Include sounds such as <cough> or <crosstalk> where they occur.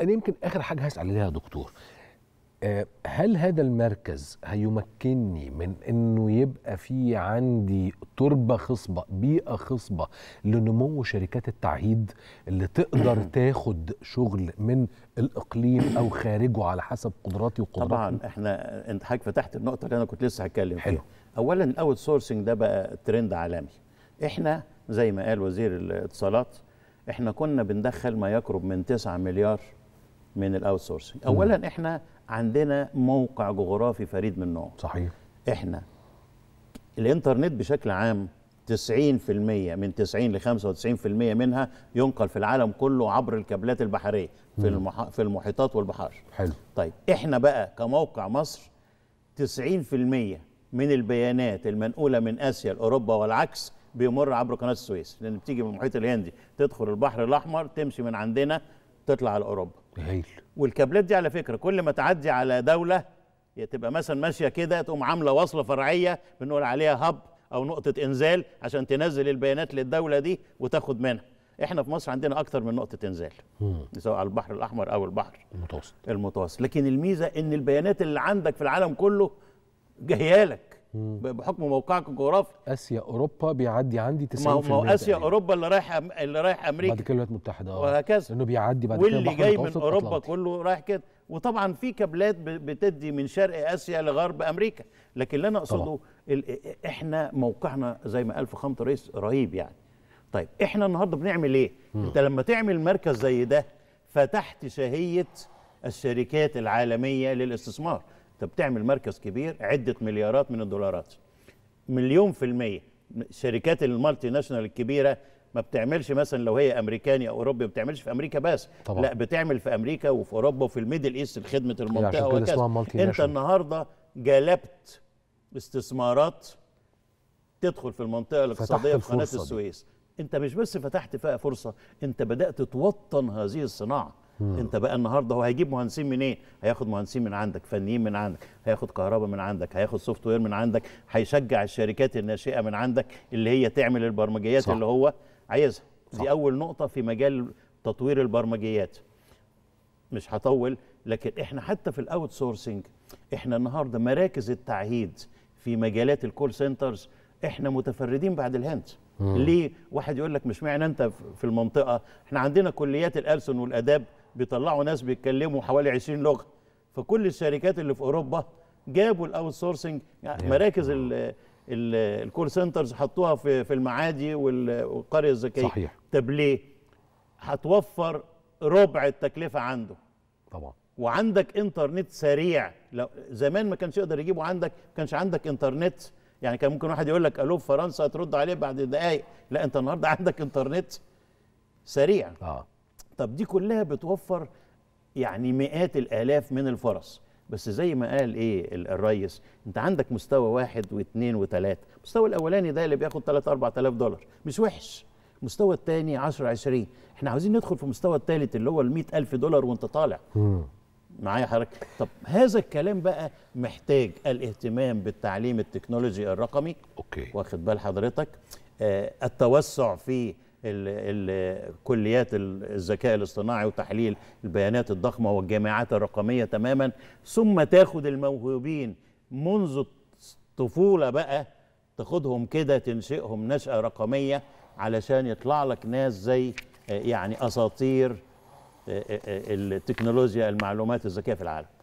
انا يمكن اخر حاجه هسال عليها يا دكتور آه، هل هذا المركز هيمكنني من انه يبقى في عندي تربه خصبه بيئه خصبه لنمو شركات التعهيد اللي تقدر <clears throat> تاخد شغل من الاقليم او خارجه على حسب قدراتي وقدراتي طبعا احنا انت حضرتك فتحت النقطه اللي انا كنت لسه هتكلم فيها اولا الاوت سورسنج ده بقى ترند عالمي احنا زي ما قال وزير الاتصالات احنا كنا بندخل ما يقرب من 9 مليار من الاوت سورسنج اولا احنا عندنا موقع جغرافي فريد من نوعه صحيح احنا الانترنت بشكل عام 90% من 90 ل 95% منها ينقل في العالم كله عبر الكابلات البحريه في المح... في المحيطات والبحار حلو طيب احنا بقى كموقع مصر 90% من البيانات المنقوله من اسيا لاوروبا والعكس بيمر عبر قناه السويس لان بتيجي من المحيط الهندي تدخل البحر الاحمر تمشي من عندنا تطلع على اوروبا هايل والكابلات دي على فكره كل ما تعدي على دوله تبقى مثلا ماشيه كده تقوم عامله وصله فرعيه بنقول عليها هب او نقطه انزال عشان تنزل البيانات للدوله دي وتاخد منها احنا في مصر عندنا اكتر من نقطه انزال سواء على البحر الاحمر او البحر المتوسط المتوسط لكن الميزه ان البيانات اللي عندك في العالم كله جايه لك بحكم موقعك الجغرافي اسيا اوروبا بيعدي عندي 90% ما هو اسيا اوروبا اللي رايح أم... اللي رايح امريكا بعد كده الولايات المتحده اه وهكذا انه بيعدي بعد كده واللي جاي من اوروبا أطلنطي. كله رايح كده وطبعا في كابلات بتدي من شرق اسيا لغرب امريكا لكن اللي انا اقصده ال... احنا موقعنا زي ما قال فخامه الرئيس رهيب يعني طيب احنا النهارده بنعمل ايه؟ مم. انت لما تعمل مركز زي ده فتحت شهيه الشركات العالميه للاستثمار انت بتعمل مركز كبير عده مليارات من الدولارات مليون في الميه شركات المالتي ناشونال الكبيره ما بتعملش مثلا لو هي امريكاني او اوروبي ما بتعملش في امريكا بس طبعا. لا بتعمل في امريكا وفي اوروبا وفي الميدل ايست لخدمه يعني المنطقه وكذا انت النهارده جلبت استثمارات تدخل في المنطقه الاقتصاديه في قناه السويس انت مش بس فتحت فيها فرصه انت بدات توطن هذه الصناعه مم. انت بقى النهارده هو هيجيب مهندسين منين؟ إيه؟ هياخد مهندسين من عندك، فنيين من عندك، هياخد كهرباء من عندك، هياخد سوفت وير من عندك، هيشجع الشركات الناشئه من عندك اللي هي تعمل البرمجيات صح. اللي هو عايزها. دي اول نقطه في مجال تطوير البرمجيات. مش هطول لكن احنا حتى في الاوت سورسنج احنا النهارده مراكز التعهيد في مجالات الكول سنترز احنا متفردين بعد الهند. مم. ليه؟ واحد يقول لك مش معنى انت في المنطقه، احنا عندنا كليات الالسن والاداب بيطلعوا ناس بيتكلموا حوالي 20 لغه فكل الشركات اللي في اوروبا جابوا الاوت سورسنج يعني مراكز الكول سنترز حطوها في في المعادي والقريه الذكيه صحيح طب ليه؟ هتوفر ربع التكلفه عنده طبعا وعندك انترنت سريع لو زمان ما كانش يقدر يجيبه عندك ما كانش عندك انترنت يعني كان ممكن واحد يقول لك الو فرنسا ترد عليه بعد دقائق لا انت النهارده عندك انترنت سريع اه طب دي كلها بتوفر يعني مئات الالاف من الفرص بس زي ما قال ايه الريس انت عندك مستوى واحد واثنين وثلاثه المستوى الاولاني ده اللي بياخد 3 4000 دولار مش وحش المستوى الثاني 10 20 احنا عاوزين ندخل في المستوى الثالث اللي هو ال 100000 دولار وانت طالع معايا حضرتك طب هذا الكلام بقى محتاج الاهتمام بالتعليم التكنولوجي الرقمي اوكي واخد بال حضرتك آه التوسع في كليات الذكاء الاصطناعي وتحليل البيانات الضخمه والجامعات الرقميه تماما ثم تاخد الموهوبين منذ الطفوله بقى تاخدهم كده تنشئهم نشاه رقميه علشان يطلع لك ناس زي آه، يعني اساطير آه، آه، التكنولوجيا المعلومات الذكيه في العالم